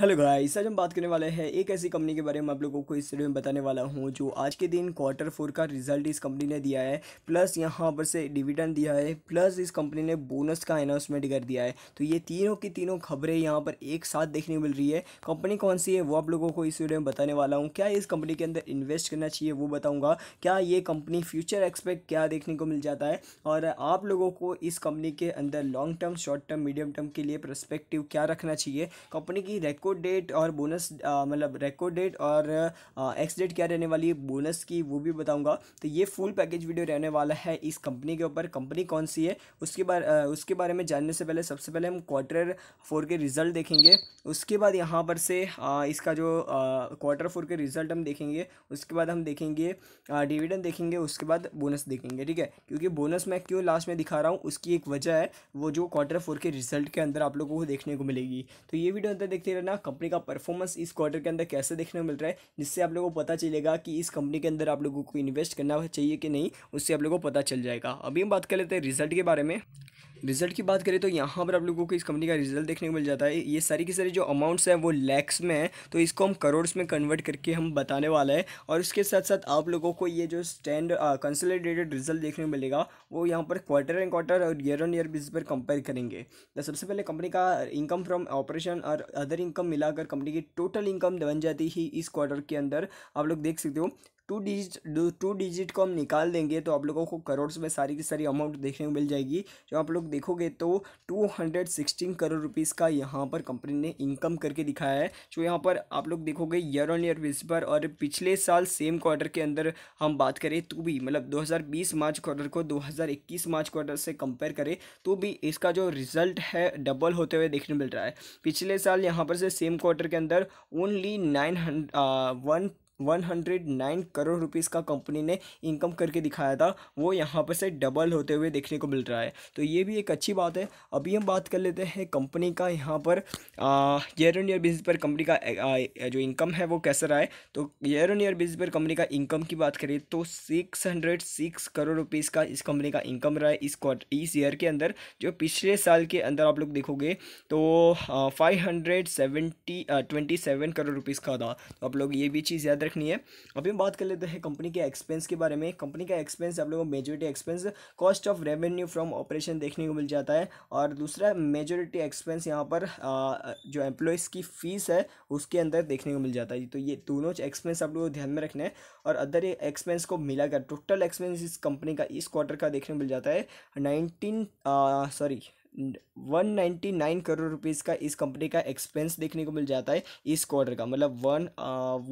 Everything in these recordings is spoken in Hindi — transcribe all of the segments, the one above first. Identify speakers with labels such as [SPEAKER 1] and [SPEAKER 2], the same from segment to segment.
[SPEAKER 1] हेलो गाइस आज हम बात करने वाले हैं एक ऐसी कंपनी के बारे में आप लोगों को इस वीडियो में बताने वाला हूँ जो आज के दिन क्वार्टर फोर का रिजल्ट इस कंपनी ने दिया है प्लस यहाँ पर से डिविडेंड दिया है प्लस इस कंपनी ने बोनस का अनाउंसमेंट कर दिया है तो ये तीनों की तीनों खबरें यहाँ पर एक साथ देखने मिल रही है कंपनी कौन सी है वो आप लोगों को इस वीडियो में बताने वाला हूँ क्या इस कंपनी के अंदर इन्वेस्ट करना चाहिए वो बताऊँगा क्या ये कंपनी फ्यूचर एक्सपेक्ट क्या देखने को मिल जाता है और आप लोगों को इस कंपनी के अंदर long term short term medium term के लिए प्रस्पेक्टिव क्या रखना चाहिए कंपनी की रेकॉर्ड रिकॉर्ड डेट और बोनस मतलब रिकॉर्ड डेट और एक्स डेट क्या रहने वाली है बोनस की वो भी बताऊंगा तो ये फुल पैकेज वीडियो रहने वाला है इस कंपनी के ऊपर कंपनी कौन सी है उसके बारे उसके बारे में जानने से पहले सबसे पहले हम क्वार्टर फोर के रिज़ल्ट देखेंगे उसके बाद यहाँ पर से आ, इसका जो क्वार्टर फोर के रिज़ल्ट हम देखेंगे उसके बाद हम देखेंगे डिविडेंड देखेंगे उसके बाद बोनस देखेंगे ठीक है क्योंकि बोनस मैं क्यों लास्ट में दिखा रहा हूँ उसकी एक वजह है वो जो क्वार्टर फोर के रिज़ल्ट के अंदर आप लोगों को देखने को मिलेगी तो ये वीडियो अंदर देखते रहना कंपनी का परफॉर्मेंस इस क्वार्टर के अंदर कैसे देखने को मिल रहा है जिससे आप लोगों को पता चलेगा कि इस कंपनी के अंदर आप लोगों को इन्वेस्ट करना चाहिए कि नहीं उससे आप लोगों को पता चल जाएगा अभी हम बात कर लेते हैं रिजल्ट के बारे में रिजल्ट की बात करें तो यहाँ पर आप लोगों को इस कंपनी का रिजल्ट देखने को मिल जाता है ये सारी की सारी जो अमाउंट्स हैं वो लैक्स में है तो इसको हम करोड़्स में कन्वर्ट करके हम बताने वाला है और इसके साथ साथ आप लोगों को ये जो स्टैंड कंसलिडेटेड रिजल्ट देखने को मिलेगा वो यहाँ पर क्वार्टर एंड क्वार्टर और ईयर ऑन ईयर बेसिस पर कंपेयर करेंगे तो सबसे पहले कंपनी का इनकम फ्रॉम ऑपरेशन और अदर इनकम मिलाकर कंपनी की टोटल इनकम बन जाती ही इस क्वार्टर के अंदर आप लोग देख सकते हो टू डिजिट टू डिजिट को हम निकाल देंगे तो आप लोगों को करोड़ में सारी की सारी अमाउंट देखने को मिल जाएगी जो आप लोग देखोगे तो two hundred sixteen crore rupees का यहाँ पर कंपनी ने इनकम करके दिखाया है जो यहाँ पर आप लोग देखोगे ईयर ऑन ईयर बेस पर और पिछले साल सेम क्वार्टर के अंदर हम बात करें तो भी मतलब 2020 मार्च क्वार्टर को 2021 मार्च क्वार्टर से कंपेयर करें तो भी इसका जो रिजल्ट है डबल होते हुए देखने मिल रहा है पिछले साल यहाँ पर से सेम क्वार्टर के अंदर only nine one 109 crore rupees का कंपनी ने इनकम करके दिखाया था वो यहाँ पर से डबल होते हुए देखने को मिल रहा है तो ये भी एक अच्छी बात है अभी हम बात कर लेते हैं कंपनी का यहाँ पर ईयर ऑन ईयर बेसिस पर कंपनी का जो इनकम है वो कैसा रहा है तो ईयर ऑन ईयर बेसिस पर कंपनी का इनकम की बात करें तो six hundred six crore rupees का इस कंपनी का इनकम रहा है इस क्वार्टर इस ईयर के अंदर जो पिछले साल के अंदर आप लोग देखोगे तो five hundred seventy twenty seven crore rupees का था तो आप लोग ये भी चीज़ याद रखनी है अभी हम बात कर लेते हैं कंपनी के एक्सपेंस के बारे में कंपनी का एक्सपेंस आप लोगों को majority expense cost of revenue from operation देखने को मिल जाता है और दूसरा मेजोरिटी एक्सपेंस यहाँ पर आ, जो एम्प्लॉयज़ की फ़ीस है उसके अंदर देखने को मिल जाता है तो ये दोनों एक्सपेंस आप लोगों को ध्यान में रखना है और अदर एक्सपेंस को मिलाकर टोटल एक्सपेंस इस कंपनी का इस क्वार्टर का देखने को मिल जाता है nineteen sorry one ninety nine crore rupees का इस कंपनी का एक्सपेंस देखने को मिल जाता है इस क्वार्टर का मतलब one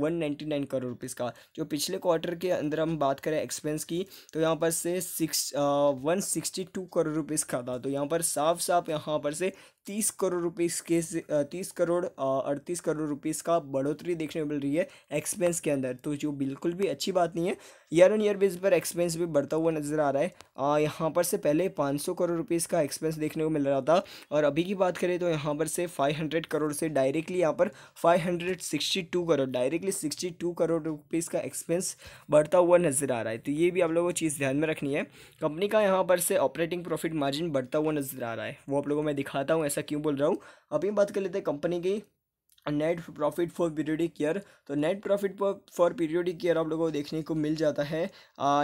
[SPEAKER 1] one ninety nine crore rupees का जो पिछले क्वार्टर के अंदर हम बात करें एक्सपेंस की तो यहाँ पर से six one sixty two crore rupees का था तो यहाँ पर साफ साफ यहाँ पर से तीस करोड़ रुपीज़ के uh, तीस करोड़ uh, अड़तीस करोड़ रुपीज़ का बढ़ोतरी देखने को मिल रही है एक्सपेंस के अंदर तो जो बिल्कुल भी अच्छी बात नहीं है ईयर ऑन ईयर बेस पर एक्सपेंस भी बढ़ता हुआ नजर आ रहा है यहाँ पर से पहले पाँच सौ करोड़ रुपीज़ का एक्सपेंस देखने को मिल रहा था और अभी की बात करें तो यहाँ पर से 500 करोड़ से डायरेक्टली यहाँ पर 562 करोड़ डायरेक्टली 62 करोड़ रुपीस का एक्सपेंस बढ़ता हुआ नज़र आ रहा है तो ये भी आप लोगों को चीज़ ध्यान में रखनी है कंपनी का यहाँ पर से ऑपरेटिंग प्रॉफिट मार्जिन बढ़ता हुआ नज़र आ रहा है वो आप लोगों को मैं दिखाता हूँ ऐसा क्यों बोल रहा हूँ अभी बात कर लेते हैं कंपनी की net profit for periodic year तो net profit for periodic year आप लोगों को देखने को मिल जाता है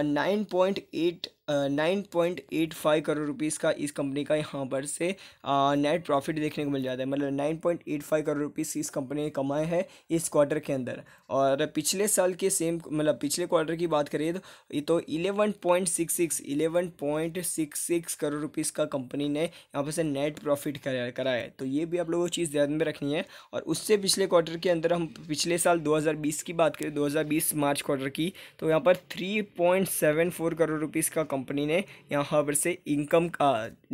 [SPEAKER 1] nine point eight nine point eight five crore rupees का इस कंपनी का यहाँ पर से नेट प्रॉफिट देखने को मिल जाता है मतलब nine point eight five crore rupees इस कंपनी ने कमाए हैं इस क्वार्टर के अंदर और पिछले साल के सेम मतलब पिछले क्वार्टर की बात करिए तो eleven point six six eleven point six six crore rupees का कंपनी ने यहाँ पर से नेट प्रॉफिट कराया कराया है तो ये भी आप लोगों को चीज़ ध्यान में रखनी है और उससे पिछले क्वार्टर के अंदर हम पिछले साल बीस की बात करें बीस मार्च क्वार्टर की तो यहाँ पर फोर करोड़ रुपीज़ का कंपनी ने यहाँ पर से इनकम का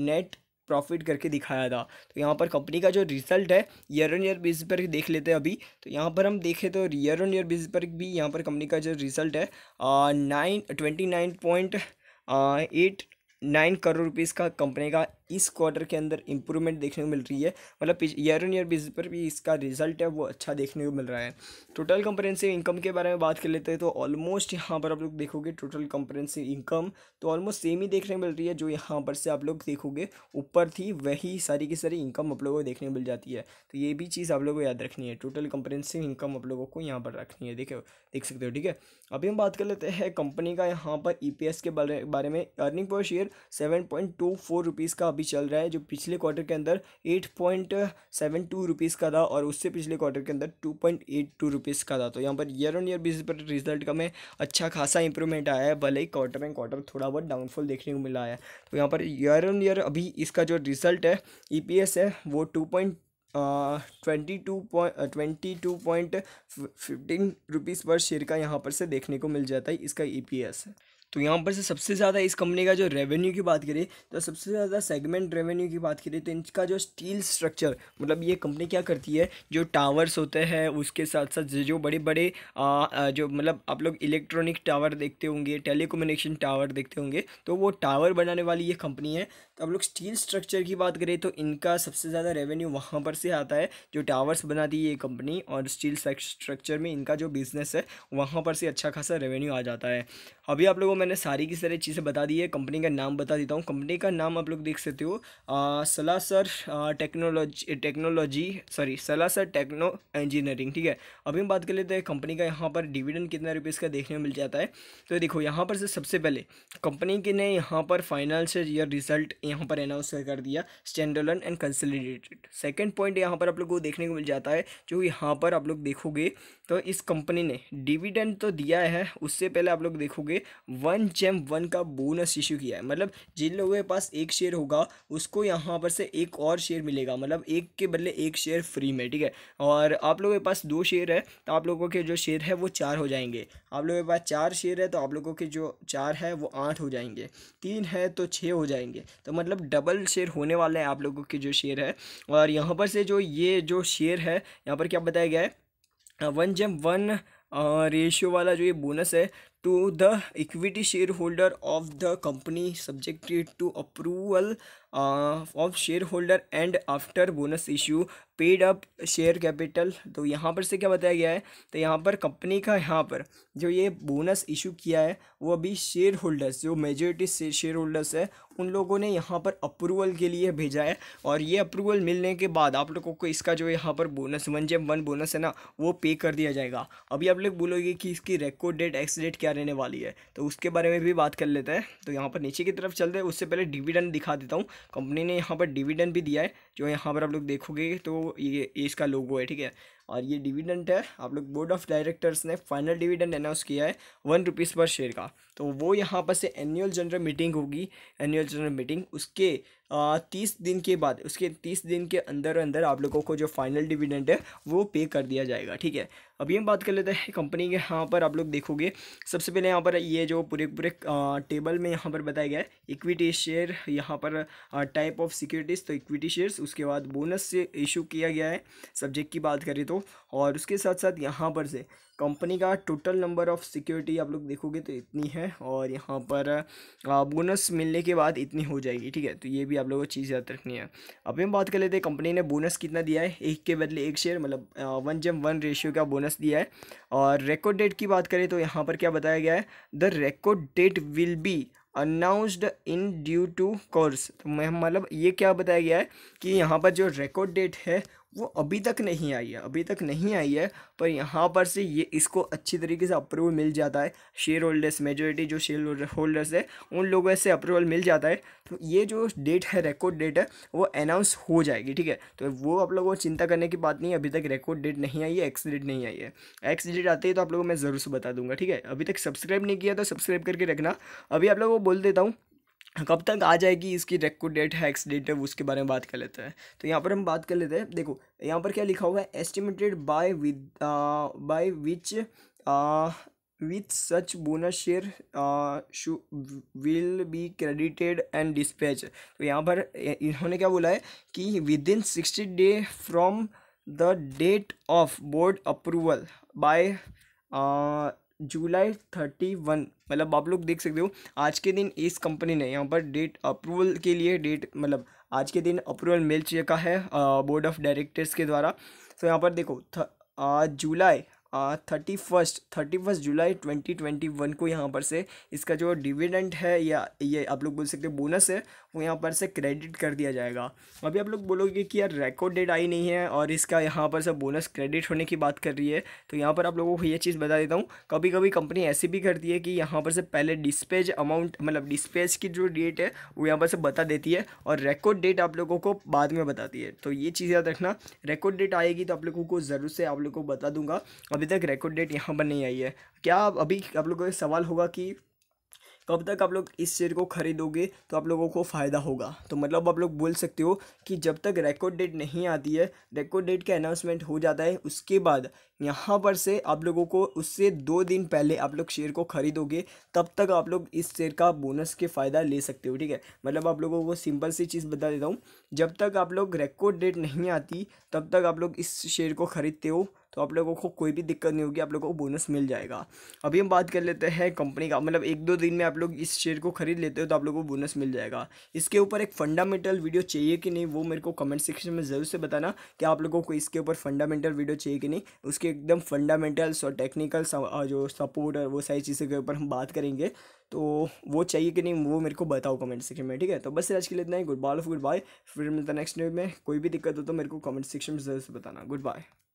[SPEAKER 1] नेट प्रॉफिट करके दिखाया था तो यहाँ पर कंपनी का जो रिजल्ट है ईयर ऑन ईयर बेसिस पर देख लेते हैं अभी तो यहाँ पर हम देखें तो ईयर ऑन ईयर बेसिस पर भी यहाँ पर कंपनी का जो रिजल्ट है nine twenty nine point eight nine crore rupees का कंपनी का इस क्वार्टर के अंदर इंप्रूवमेंट देखने को मिल रही है मतलब ईयर ऑन ईयर बेसिस पर भी इसका रिजल्ट है वो अच्छा देखने को मिल रहा है टोटल कंप्रेंसिव इनकम के बारे में बात कर लेते हैं तो ऑलमोस्ट यहाँ पर आप लोग देखोगे टोटल कंप्रेंसिव इनकम तो ऑलमोस्ट सेम ही देखने को मिल रही है जो यहाँ पर से आप लोग देखोगे ऊपर थी वही सारी की सारी इनकम आप लोगों को देखने को मिल जाती है तो ये भी चीज़ आप लोग को याद रखनी है टोटल कंप्रेंसिव इनकम आप लोगों को यहाँ पर रखनी है देखे देख सकते हो ठीक है अभी हम बात कर लेते हैं कंपनी का यहाँ पर ई e के बारे में earning per share seven point two four rupees का अभी चल रहा है जो पिछले क्वार्टर के अंदर eight point seven two rupees का था और उससे पिछले क्वार्टर के अंदर two point eight two rupees का था तो यहाँ पर ईयर ऑन ईयर बेसिस पर रिजल्ट का में अच्छा खासा इंप्रूवमेंट आया है भले ही क्वार्टर एंड क्वार्टर थोड़ा बहुत डाउनफॉल देखने को मिला है तो यहाँ पर ईयर ऑन ईयर अभी इसका जो रिजल्ट है ई e है वो two point twenty two point twenty two point fifteen rupees per share का यहाँ पर से देखने को मिल जाता है इसका ई पी एस तो यहाँ पर से सबसे ज़्यादा इस कंपनी का जो रेवेन्यू की बात करें तो सबसे ज़्यादा सेगमेंट रेवेन्यू की बात करें तो इनका जो स्टील स्ट्रक्चर मतलब ये कंपनी क्या करती है जो टावर्स होते हैं उसके साथ साथ जो बड़े बड़े जो मतलब आप लोग इलेक्ट्रॉनिक टावर देखते होंगे टेलीकम्युनिकेशन टावर देखते होंगे तो वो टावर बनाने वाली ये कंपनी है तो आप लोग स्टील स्ट्रक्चर की बात करें तो इनका सबसे ज़्यादा रेवेन्यू वहाँ पर से आता है जो टावर्स बनाती है ये कंपनी और स्टील स्ट्रक्चर में इनका जो बिज़नेस है वहाँ पर से अच्छा खासा रेवेन्यू आ जाता है अभी आप लोगों मैंने सारी की सारी चीज़ें बता दी है कंपनी का नाम बता देता हूँ कंपनी का नाम आप लोग देख सकते हो Salasar technology technology sorry Salasar techno engineering ठीक है अभी हम बात कर लेते हैं कंपनी का यहाँ पर डिविडेंड कितना रुपीज़ का देखने में मिल जाता है तो देखो यहाँ पर से सबसे पहले कंपनी के ने यहाँ पर फाइनेंशियल ईयर रिजल्ट यहाँ पर अनाउंस कर दिया standalone and consolidated second point यहाँ पर आप लोग को देखने को मिल जाता है जो यहाँ पर आप लोग देखोगे तो इस कंपनी ने डिविडेंड तो दिया है उससे पहले आप लोग देखोगे वन जेम वन का बोनस इशू किया है मतलब जिन लोगों के पास एक शेयर होगा उसको यहाँ पर से एक और शेयर मिलेगा मतलब एक के बदले एक शेयर फ्री में ठीक है और आप लोगों के पास दो शेयर है तो आप लोगों के जो शेयर है वो चार हो जाएंगे आप लोगों के पास चार शेयर है तो आप लोगों के जो चार है वो आठ हो जाएंगे तीन है तो छः हो जाएंगे तो मतलब डबल शेयर होने वाले हैं आप लोगों के जो शेयर है और यहाँ पर से जो ये जो शेयर है यहाँ पर क्या बताया गया है वन जेम वन रेशियो वाला जो ये बोनस है to the equity shareholder of the company subjected to approval uh, of shareholder and after bonus issue paid up share capital तो यहाँ पर से क्या बताया गया है तो यहाँ पर कंपनी का यहाँ पर जो ये बोनस इशू किया है वो अभी शेयर होल्डर्स जो मेजोरिटी से शेयर होल्डर्स है उन लोगों ने यहाँ पर अप्रूवल के लिए भेजा है और ये अप्रूवल मिलने के बाद आप लोगों को इसका जो यहाँ पर बोनस वन जेम वन बोनस है ना वो पे कर दिया जाएगा अभी आप लोग बोलोगे कि इसकी रेकॉर्ड डेट एक्स डेट क्या क्या रहने वाली है तो उसके बारे में भी बात कर लेते हैं तो यहाँ पर नीचे की तरफ चलते हैं उससे पहले डिविडेंड दिखा देता हूँ कंपनी ने यहाँ पर डिविडेंड भी दिया है जो यहाँ पर आप लोग देखोगे तो ये, इसका लोगो है ठीक है और ये डिविडेंट है आप लोग बोर्ड ऑफ डायरेक्टर्स ने फाइनल डिविडेंड अनाउंस किया है वन रुपीज़ पर शेयर का तो वो यहाँ पर से एनुअल जनरल मीटिंग होगी एनुअल जनरल मीटिंग उसके तीस दिन के बाद उसके तीस दिन के अंदर अंदर आप लोगों को जो फाइनल डिविडेंड है वो पे कर दिया जाएगा ठीक है अभी हम बात कर लेते हैं कंपनी के यहाँ पर आप लोग देखोगे सबसे पहले यहाँ पर ये जो पूरे पूरे टेबल में यहाँ पर बताया गया है इक्विटी शेयर यहाँ पर टाइप ऑफ सिक्योरिटीज़ तो इक्विटी शेयर्स उसके बाद बोनस से इशू किया गया है सब्जेक्ट की बात करें तो और उसके साथ साथ यहाँ पर से कंपनी का टोटल नंबर ऑफ सिक्योरिटी आप लोग देखोगे तो इतनी है और यहाँ पर बोनस मिलने के बाद इतनी हो जाएगी ठीक है तो ये भी आप लोगों को चीज़ याद रखनी है अब हम बात कर लेते हैं कंपनी ने बोनस कितना दिया है एक के बदले एक शेयर मतलब वन जम वन रेशियो का बोनस दिया है और रेकॉर्ड डेट की बात करें तो यहाँ पर क्या बताया गया है the record date will be announced in due to course तो मैं मतलब ये क्या बताया गया है कि यहाँ पर जो रिकॉर्ड डेट है वो अभी तक नहीं आई है अभी तक नहीं आई है पर यहाँ पर से ये इसको अच्छी तरीके से अप्रूवल मिल जाता है शेयर होल्डर्स मेजोरिटी जो शेयर होल्डर्स है उन लोगों से अप्रूवल मिल जाता है तो ये जो डेट है रिकॉर्ड डेट है वो अनाउंस हो जाएगी ठीक है तो वो आप लोगों को चिंता करने की बात नहीं है अभी तक रिकॉर्ड डेट नहीं आई है एक्स डेट नहीं आई है एक्स डेट आती है तो आप लोगों को मैं ज़रूर से बता दूंगा ठीक है अभी तक सब्सक्राइब नहीं किया तो सब्सक्राइब करके रखना अभी आप लोगों को बोल देता हूँ कब तक आ जाएगी इसकी रेकॉर्ड डेट है एक्स डेट वो उसके बारे में बात कर लेते हैं तो यहाँ पर हम बात कर लेते हैं देखो यहाँ पर क्या लिखा हुआ है estimated by with by which with such bonus share will be credited and dispatch तो यहाँ पर इन्होंने क्या बोला है कि within sixty day from the date of board approval by July thirty one मतलब आप लोग देख सकते हो आज के दिन इस कंपनी ने यहाँ पर डेट अप्रूवल के लिए डेट मतलब आज के दिन अप्रूवल मिल चुका है बोर्ड ऑफ डायरेक्टर्स के द्वारा तो यहाँ पर देखो July thirty first thirty first July twenty twenty one को यहाँ पर से इसका जो डिविडेंट है या ये आप लोग बोल सकते हो बोनस है वो यहाँ पर से क्रेडिट कर दिया जाएगा अभी आप लोग बोलोगे कि यार रिकॉर्ड डेट आई नहीं है और इसका यहाँ पर से बोनस क्रेडिट होने की बात कर रही है तो यहाँ पर आप लोगों को ये चीज़ बता देता हूँ कभी कभी कंपनी ऐसी भी करती है कि यहाँ पर से पहले डिस्पेज अमाउंट मतलब डिस्पेज की जो डेट है वो यहाँ पर से बता देती है और रिकॉर्ड डेट आप लोगों को बाद में बताती है तो ये चीज़ याद रखना रिकॉर्ड डेट आएगी तो आप लोगों को ज़रूर से आप लोगों को बता दूंगा अभी तक रिकॉर्ड डेट यहाँ पर नहीं आई है क्या अभी आप लोगों का सवाल होगा कि कब तक आप लोग इस शेयर को खरीदोगे तो आप लोगों को फ़ायदा होगा तो मतलब आप लोग बोल सकते हो कि जब तक रिकॉर्ड डेट नहीं आती है रिकॉर्ड डेट का अनाउंसमेंट हो जाता है उसके बाद यहाँ पर से आप लोगों को उससे दो दिन पहले आप लोग शेयर को खरीदोगे तब तक आप लोग इस शेयर का बोनस के फ़ायदा ले सकते हो ठीक है मतलब आप लोगों को सिंपल सी चीज़ बता देता हूँ जब तक आप लोग रिकॉर्ड डेट नहीं आती तब तक आप लोग इस शेयर को ख़रीदते हो तो आप लोगों को कोई भी दिक्कत नहीं होगी आप लोगों को बोनस मिल जाएगा अभी हम बात कर लेते हैं कंपनी का मतलब एक दो दिन में आप लोग इस शेयर को खरीद लेते हो तो आप लोगों को बोनस मिल जाएगा इसके ऊपर एक फंडामेंटल वीडियो चाहिए कि नहीं वो मेरे को कमेंट सेक्शन में ज़रूर से बताना कि आप लोगों को इसके ऊपर फंडामेंटल वीडियो चाहिए कि नहीं उसके एकदम फंडामेंटल्स और टेक्निकल जो सपोर्ट और वो सारी चीज़ों के ऊपर हम बात करेंगे तो वो चाहिए कि नहीं वो मेरे को बताओ कमेंट सेक्शन में ठीक है तो बस आज के लिए इतना ही गुड बाय ऑफ गुड बाय फिर मिलता नेक्स्ट डे में कोई भी दिक्कत हो तो मेरे को कमेंट सेक्शन में जरूर से बताना गुड बाय